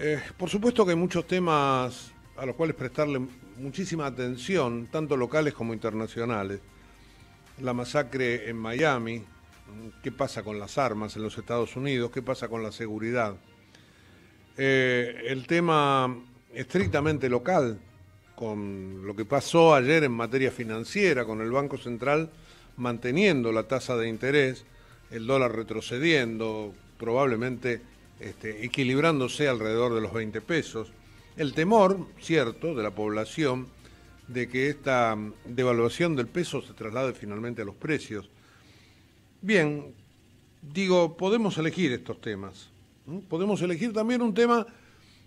Eh, por supuesto que hay muchos temas a los cuales prestarle muchísima atención, tanto locales como internacionales. La masacre en Miami, qué pasa con las armas en los Estados Unidos, qué pasa con la seguridad. Eh, el tema estrictamente local, con lo que pasó ayer en materia financiera, con el Banco Central manteniendo la tasa de interés, el dólar retrocediendo, probablemente este, equilibrándose alrededor de los 20 pesos. El temor, cierto, de la población de que esta mm, devaluación del peso se traslade finalmente a los precios. Bien, digo, podemos elegir estos temas. Podemos elegir también un tema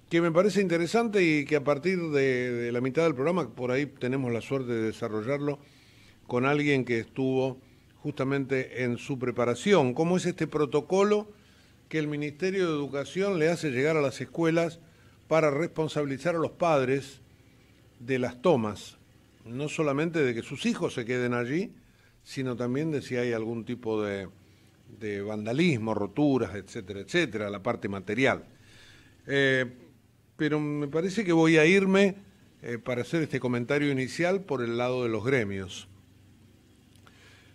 que me parece interesante y que a partir de la mitad del programa, por ahí tenemos la suerte de desarrollarlo con alguien que estuvo justamente en su preparación, cómo es este protocolo que el Ministerio de Educación le hace llegar a las escuelas para responsabilizar a los padres de las tomas, no solamente de que sus hijos se queden allí, sino también de si hay algún tipo de, vandalismo, roturas, etcétera, etcétera, la parte material. Eh, pero me parece que voy a irme eh, para hacer este comentario inicial por el lado de los gremios.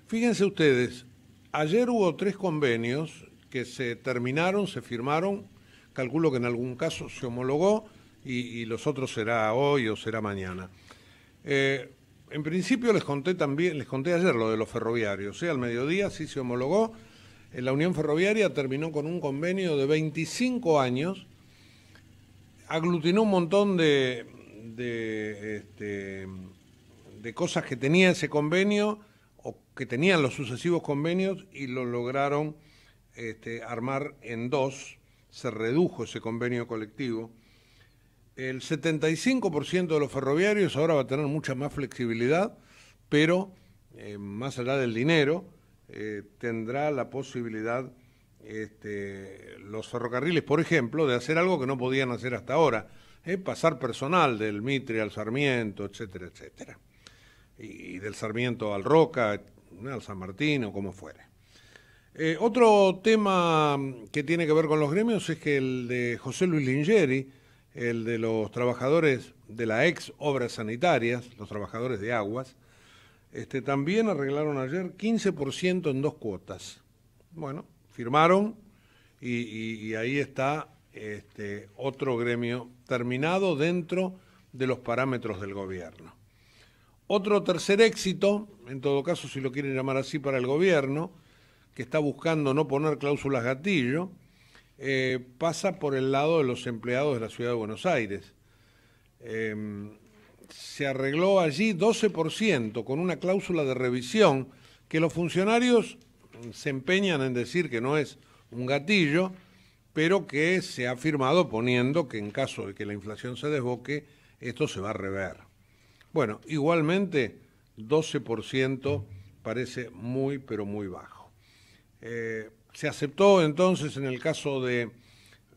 Fíjense ustedes, ayer hubo tres convenios que se terminaron, se firmaron, calculo que en algún caso se homologó y, los otros será hoy o será mañana. Eh, en principio les conté también, les conté ayer lo de los ferroviarios, ¿eh? al mediodía sí se homologó. Eh, la Unión Ferroviaria terminó con un convenio de 25 años, aglutinó un montón de, este, de cosas que tenía ese convenio o que tenían los sucesivos convenios y lo lograron este, armar en dos, se redujo ese convenio colectivo. El 75% de los ferroviarios ahora va a tener mucha más flexibilidad, pero eh, más allá del dinero, eh, tendrá la posibilidad este, los ferrocarriles, por ejemplo, de hacer algo que no podían hacer hasta ahora, eh, pasar personal del Mitre al Sarmiento, etcétera, etcétera, y del Sarmiento al Roca, al San Martín o como fuere. Eh, otro tema que tiene que ver con los gremios es que el de José Luis Lingeri, el de los trabajadores de la ex obras sanitarias, los trabajadores de aguas, este, también arreglaron ayer 15% en dos cuotas. Bueno, firmaron y, ahí está este, otro gremio terminado dentro de los parámetros del gobierno. Otro tercer éxito, en todo caso si lo quieren llamar así para el gobierno, que está buscando no poner cláusulas gatillo, eh, pasa por el lado de los empleados de la ciudad de Buenos Aires. Em, se arregló allí 12% con una cláusula de revisión que los funcionarios se empeñan en decir que no es un gatillo, pero que se ha firmado poniendo que en caso de que la inflación se desboque, esto se va a rever. Bueno, igualmente 12% parece muy, pero muy bajo. Eh, se aceptó entonces en el caso de,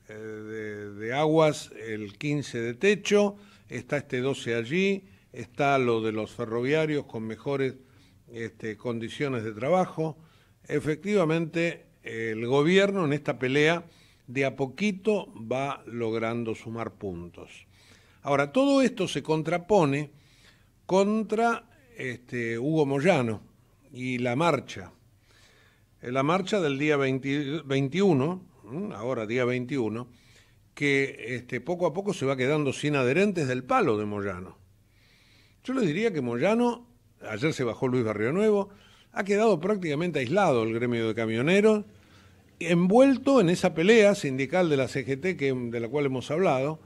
eh, Aguas el 15 de techo, está este 12 allí, está lo de los ferroviarios con mejores este, condiciones de trabajo. Efectivamente, el gobierno en esta pelea de a poquito va logrando sumar puntos. Ahora, todo esto se contrapone contra este, Hugo Moyano y la marcha en la marcha del día 21, ahora día 21, que este, poco a poco se va quedando sin adherentes del palo de Moyano. Yo les diría que Moyano, ayer se bajó Luis Barrio Nuevo, ha quedado prácticamente aislado el gremio de camioneros, envuelto en esa pelea sindical de la CGT que, de la cual hemos hablado,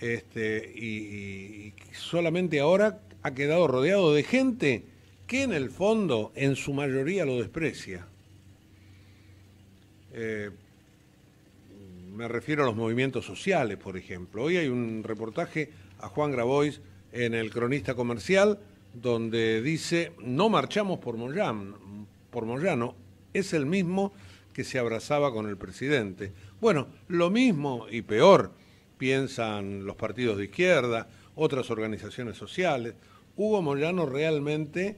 este, y solamente ahora ha quedado rodeado de gente que en el fondo en su mayoría lo desprecia. Eh, me refiero a los movimientos sociales, por ejemplo. Hoy hay un reportaje a Juan Grabois en el Cronista Comercial donde dice, no marchamos por Moyano, por Moyano, es el mismo que se abrazaba con el presidente. Bueno, lo mismo y peor piensan los partidos de izquierda, otras organizaciones sociales. Hugo Moyano realmente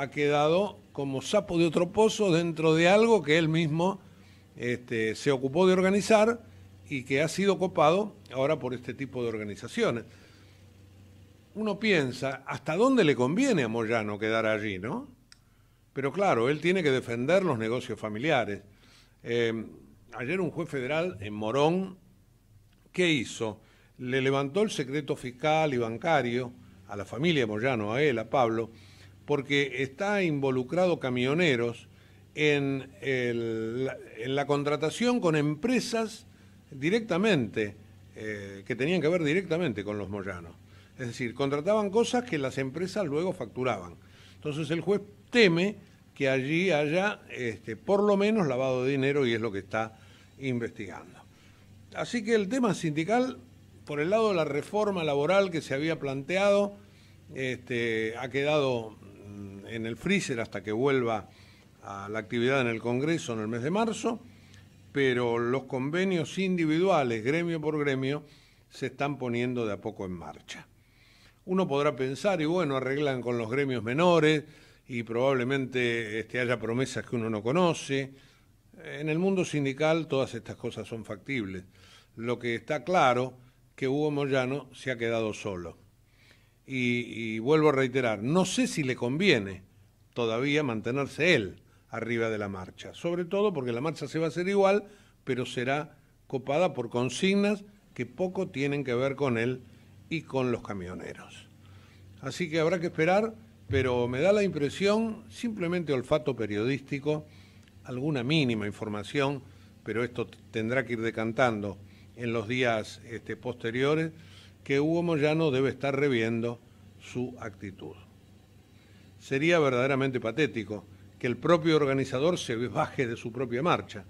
ha quedado como sapo de otro pozo dentro de algo que él mismo este, se ocupó de organizar y que ha sido copado ahora por este tipo de organizaciones. Uno piensa, ¿hasta dónde le conviene a Moyano quedar allí, no? Pero claro, él tiene que defender los negocios familiares. Em, ayer un juez federal en Morón, ¿qué hizo? Le levantó el secreto fiscal y bancario a la familia Moyano, a él, a Pablo, porque está involucrado camioneros en, en la contratación con empresas directamente, eh, que tenían que ver directamente con los moyanos. Es decir, contrataban cosas que las empresas luego facturaban. Entonces el juez teme que allí haya este, por lo menos lavado de dinero y es lo que está investigando. Así que el tema sindical, por el lado de la reforma laboral que se había planteado, este, ha quedado en el freezer hasta que vuelva a la actividad en el Congreso en el mes de marzo, pero los convenios individuales, gremio por gremio, se están poniendo de a poco en marcha. Uno podrá pensar, y bueno, arreglan con los gremios menores, y probablemente este, haya promesas que uno no conoce. En el mundo sindical todas estas cosas son factibles. Lo que está claro que Hugo Moyano se ha quedado solo y, vuelvo a reiterar, no sé si le conviene todavía mantenerse él arriba de la marcha, sobre todo porque la marcha se va a hacer igual, pero será copada por consignas que poco tienen que ver con él y con los camioneros. Así que habrá que esperar, pero me da la impresión, simplemente olfato periodístico, alguna mínima información, pero esto tendrá que ir decantando en los días este, posteriores que Hugo Moyano debe estar reviendo su actitud. Sería verdaderamente patético que el propio organizador se baje de su propia marcha,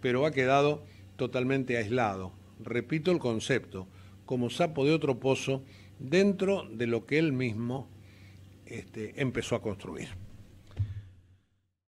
pero ha quedado totalmente aislado, repito el concepto, como sapo de otro pozo dentro de lo que él mismo este, empezó a construir.